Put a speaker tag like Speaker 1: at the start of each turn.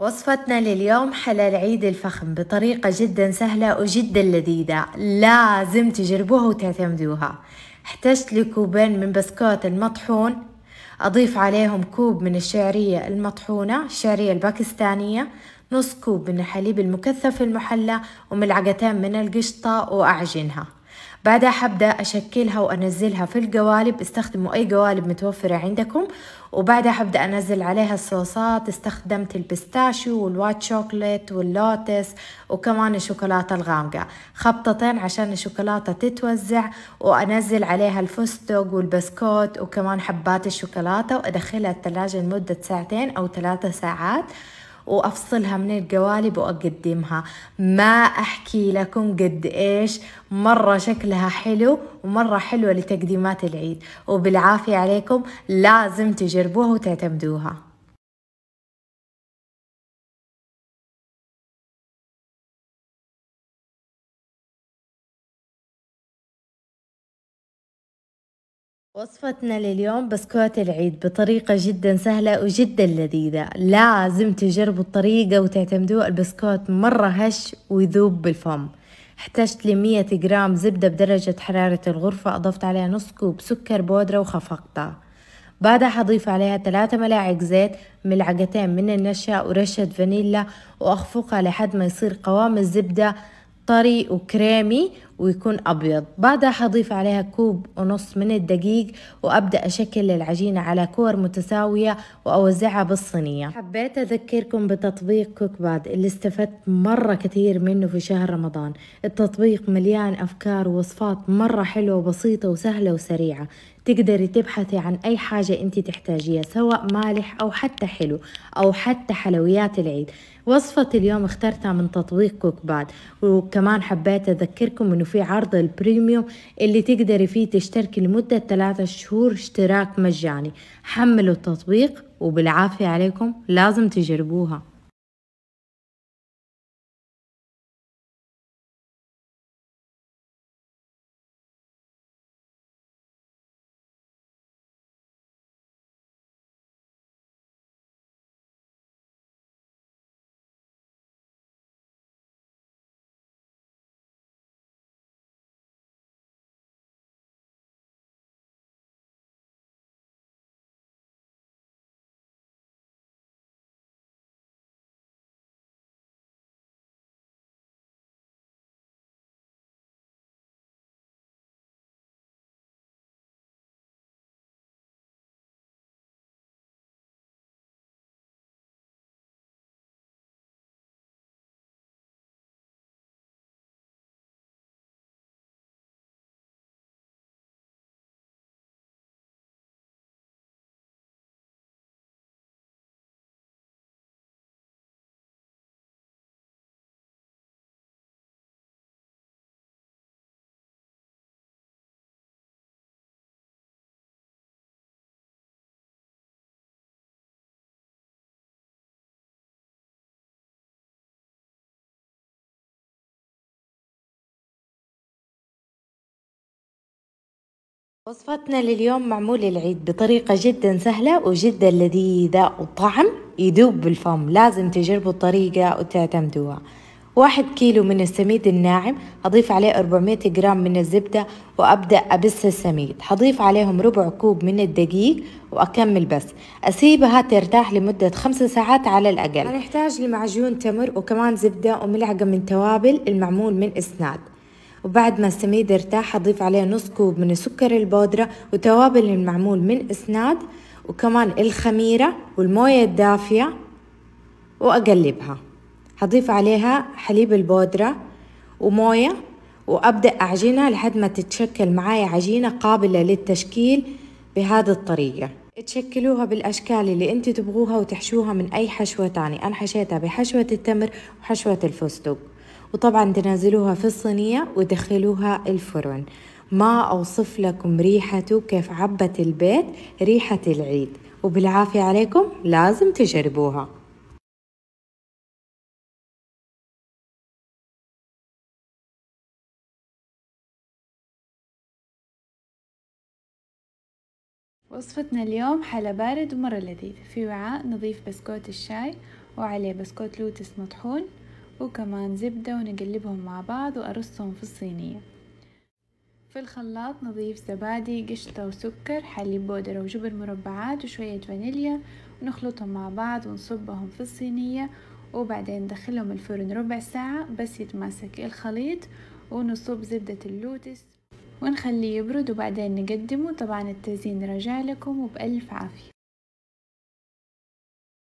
Speaker 1: وصفتنا لليوم حلال العيد الفخم بطريقة جدا سهلة وجدا
Speaker 2: لذيذة لازم تجربوها وتعتمدوها احتجت لكوبين من بسكوت المطحون أضيف عليهم كوب من الشعرية المطحونة الشعرية الباكستانية نص كوب من الحليب المكثف المحلى وملعقتين من القشطة وأعجنها بعدها حبدأ أشكلها وأنزلها في القوالب استخدموا أي قوالب متوفرة عندكم وبعدها حبدأ أنزل عليها الصوصات استخدمت البستاشيو والوايت شوكليت واللوتس وكمان الشوكولاتة الغامقة خبطتين عشان الشوكولاتة تتوزع وأنزل عليها الفستق والبسكوت وكمان حبات الشوكولاتة وأدخلها الثلاجة لمدة ساعتين أو ثلاثة ساعات وافصلها من القوالب واقدمها ما احكي لكم قد ايش مره شكلها حلو ومره حلوه لتقديمات العيد
Speaker 1: وبالعافيه عليكم لازم تجربوها وتعتمدوها وصفتنا لليوم بسكوت العيد بطريقة جدا سهلة وجدا لذيذة لازم
Speaker 2: تجربوا الطريقة وتعتمدوها البسكوت مرة هش ويذوب بالفم احتجت لمية جرام زبدة بدرجة حرارة الغرفة أضفت عليها نص كوب سكر بودرة وخفقتها بعدها حضيف عليها ثلاثة ملاعق زيت ملعقتين من النشا ورشة فانيلا وأخفقها لحد ما يصير قوام الزبدة طري وكريمي ويكون أبيض بعدها حضيف عليها كوب ونص من الدقيق وأبدأ أشكل العجينة على كور متساوية وأوزعها بالصينية حبيت أذكركم بتطبيق كوك باد اللي استفدت مرة كثير منه في شهر رمضان التطبيق مليان أفكار ووصفات مرة حلوة وبسيطة وسهلة وسريعة تقدري تبحثي عن أي حاجة أنت تحتاجيها سواء مالح أو حتى حلو أو حتى حلويات العيد وصفة اليوم اخترتها من تطبيق كوكباد وكمان حبيت أذكركم أنه في عرض البريميوم اللي تقدري فيه تشتركي لمدة ثلاثة شهور
Speaker 1: اشتراك مجاني حملوا التطبيق وبالعافية عليكم لازم تجربوها وصفتنا لليوم معمول العيد بطريقة جدا سهلة وجدا لذيذة وطعم يدوب بالفم
Speaker 2: لازم تجربوا الطريقة وتعتمدوها واحد كيلو من السميد الناعم أضيف عليه 400 جرام من الزبدة وأبدأ أبس السميد حضيف عليهم ربع كوب من الدقيق وأكمل بس أسيبها ترتاح لمدة خمس ساعات على الأقل هنحتاج لمعجون تمر وكمان زبدة وملعقة من توابل المعمول من إسناد وبعد ما السميد ارتاح أضيف عليه نص كوب من سكر البودرة وتوابل المعمول من إسناد وكمان الخميرة والموية الدافية وأقلبها هضيف عليها حليب البودرة وموية وأبدأ أعجنها لحد ما تتشكل معايا عجينة قابلة للتشكيل بهذه الطريقة تشكلوها بالأشكال اللي انت تبغوها وتحشوها من أي حشوة تاني أنا حشيتها بحشوة التمر وحشوة الفستق وطبعا تنازلوها في الصينية ودخلوها الفرن ما أوصف لكم ريحته كيف عبت
Speaker 1: البيت ريحة العيد وبالعافية عليكم لازم تجربوها وصفتنا اليوم حلا بارد ومرة لذيذ في وعاء نضيف بسكوت الشاي
Speaker 3: وعليه بسكوت لوتس مطحون وكمان زبدة ونقلبهم مع بعض وأرصهم في الصينية في الخلاط نضيف زبادي قشطة وسكر حليب بودرة وجبن مربعات وشوية فانيليا ونخلطهم مع بعض ونصبهم في الصينية وبعدين ندخلهم الفرن ربع ساعة بس يتماسك الخليط ونصب زبدة اللوتس ونخليه يبرد وبعدين نقدمه طبعا التزيين رجع لكم وبألف عافية